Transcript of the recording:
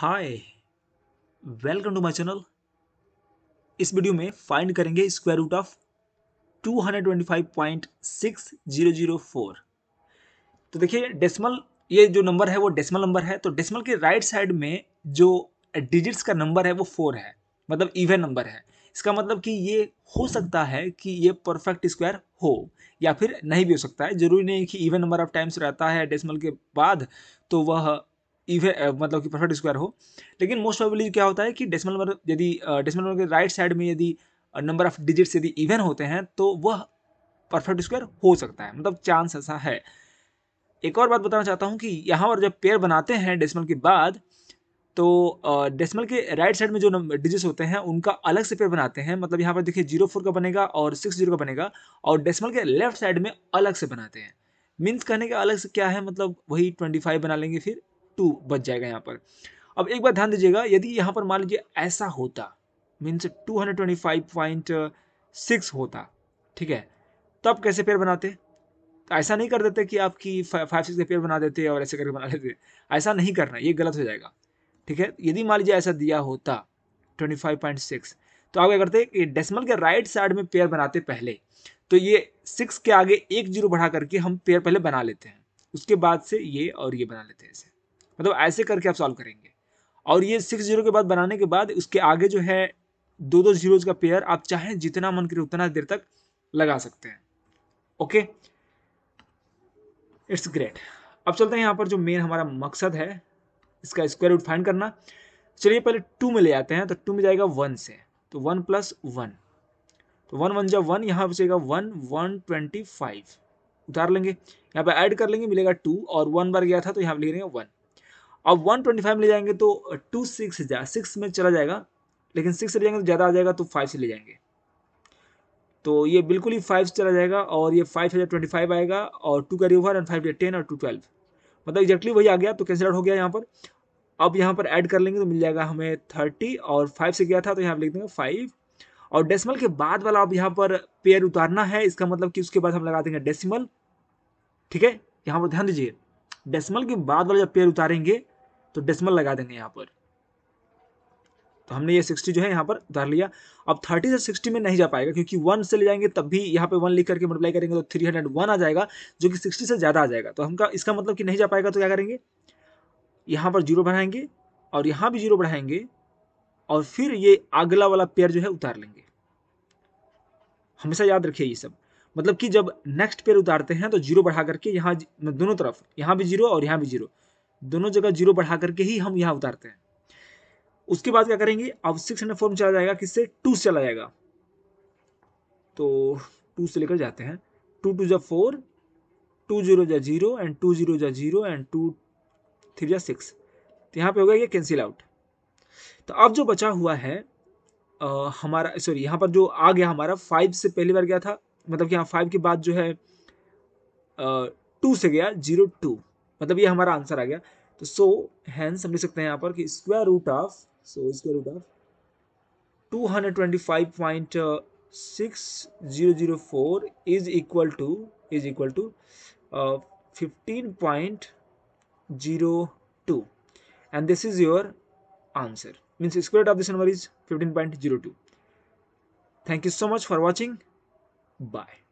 hi welcome to my channel इस video में find करेंगे स्क्वायर रूट ऑफ 225.6004 तो देखिए डेसिमल ये जो नंबर है वो डेसिमल नंबर है तो डेसिमल के राइट साइड में जो डिजिट्स का नंबर है वो फोर है मतलब इवन नंबर है इसका मतलब कि ये हो सकता है कि ये परफेक्ट स्क्वायर हो या फिर नहीं भी हो सकता है जरूरी नहीं कि इवन नंबर ऑफ टाइम्स रहता है डेसिमल के बाद तो वह इवे uh, मतलब कि परफेक्ट स्क्वायर हो लेकिन मोस्ट प्रोबेबली क्या होता है कि डेसिमल नंबर यदि डेसिमल uh, नंबर के राइट साइड में यदि नंबर ऑफ डिजिट्स यदि इवन होते हैं तो वह परफेक्ट स्क्वायर हो सकता है मतलब चांस ऐसा है एक और बात बताना चाहता हूँ कि यहाँ पर जब पेयर बनाते हैं डेसिमल के बाद तो डेसिमल uh, के राइट साइड में जो डिजिट्स होते हैं उनका अलग से पेयर बनाते हैं मतलब यहाँ पर देखिए जीरो फोर का बनेगा और सिक्स जीरो का बनेगा और डेसिमल के लेफ्ट साइड में अलग से बनाते हैं मीन्स कहने का अलग से क्या है मतलब वही ट्वेंटी फाइव बना लेंगे फिर टू बच जाएगा यहाँ पर अब एक बार ध्यान दीजिएगा यदि यहाँ पर मान लीजिए ऐसा होता means two hundred twenty five point six होता ठीक है तब कैसे पेयर बनाते तो ऐसा नहीं कर देते कि आपकी फाइव सिक्स के पेयर बना देते और ऐसे करके बना लेते ऐसा नहीं करना ये गलत हो जाएगा ठीक है यदि मान लीजिए ऐसा दिया होता ट्वेंटी फाइव पॉइंट सिक्स तो आप क्या करते डेसिमल के राइट साइड में पेयर बनाते पहले तो ये सिक्स के आगे एक जीरो बढ़ा करके हम पेयर पहले बना लेते हैं उसके बाद से ये और ये बना लेते हैं इसे मतलब ऐसे करके आप सॉल्व करेंगे और ये सिक्स जीरो के बाद बनाने के बाद उसके आगे जो है दो दो जीरोज का पेयर आप चाहें जितना मन करे उतना देर तक लगा सकते हैं ओके इट्स ग्रेट अब चलते हैं यहाँ पर जो मेन हमारा मकसद है इसका स्क्वायर रूट फाइंड करना चलिए पहले टू में ले आते हैं तो टू में जाएगा वन से तो वन प्लस वन तो वन वन जब वन यहाँ पर वन वन ट्वेंटी फाइव उतार लेंगे यहाँ पर ऐड कर लेंगे मिलेगा टू और वन बार गया था तो यहाँ पर लेंगे वन अब 125 ले जाएंगे तो टू सिक्स जा सिक्स में चला जाएगा लेकिन सिक्स ले जाएंगे तो ज़्यादा आ जाएगा तो फाइव से ले जाएंगे तो ये बिल्कुल ही फाइव से चला जाएगा और ये फाइव हज़ार ट्वेंटी फाइव आएगा और टू का रिवर एंड फाइव हज़ार टेन और टू ट्वेल्व मतलब एक्जैक्टली वही आ गया तो कैंसिल आउट हो गया यहाँ पर अब यहाँ पर ऐड कर लेंगे तो मिल जाएगा हमें थर्टी और फाइव से गया था तो यहाँ पर लिख देंगे फाइव और डेसिमल के बाद वाला अब यहाँ पर पेयर उतारना है इसका मतलब कि उसके बाद हम लगा देंगे डेसिमल ठीक है यहाँ पर ध्यान दीजिए डेसिमल के बाद वाला जब पेयर उतारेंगे तो डेसिमल लगा देंगे यहाँ पर तो हमने ये सिक्सटी जो है यहाँ पर उतार लिया अब थर्टी से सिक्सटी में नहीं जा पाएगा क्योंकि वन से ले जाएंगे तब भी यहाँ पे वन लिख करके मल्टीप्लाई करेंगे तो थ्री हंड्रेड वन आ जाएगा जो कि सिक्सटी से ज़्यादा आ जाएगा तो हमका इसका मतलब कि नहीं जा पाएगा तो क्या करेंगे यहाँ पर जीरो बढ़ाएंगे और यहाँ भी जीरो बढ़ाएंगे और फिर ये अगला वाला पेयर जो है उतार लेंगे हमेशा याद रखिए ये सब मतलब कि जब नेक्स्ट पेयर उतारते हैं तो जीरो बढ़ा करके यहाँ दोनों तरफ यहाँ भी जीरो और यहाँ भी जीरो दोनों जगह जीरो बढ़ा करके ही हम यहाँ उतारते हैं उसके बाद क्या करेंगे अब सिक्स हंड्रेड फोर में चला जाएगा किससे टू से चला जाएगा तो टू से लेकर जाते हैं टू टू जा फोर टू जीरो जा जीरो एंड टू जीरो जा जीरो एंड टू थ्री जा सिक्स तो यहाँ पे हो गया ये कैंसिल आउट तो अब जो बचा हुआ है आ, हमारा सॉरी यहाँ पर जो आ गया हमारा फाइव से पहली बार गया था मतलब कि यहाँ फाइव के बाद जो है टू से गया जीरो टू मतलब ये हमारा आंसर आ गया तो सो हैंस हम लिख सकते हैं यहाँ पर कि square root of so square root of two hundred twenty five point six zero zero four is equal to is equal to fifteen point zero two and this is your answer means square root of this number is 15.02 thank you so much for watching bye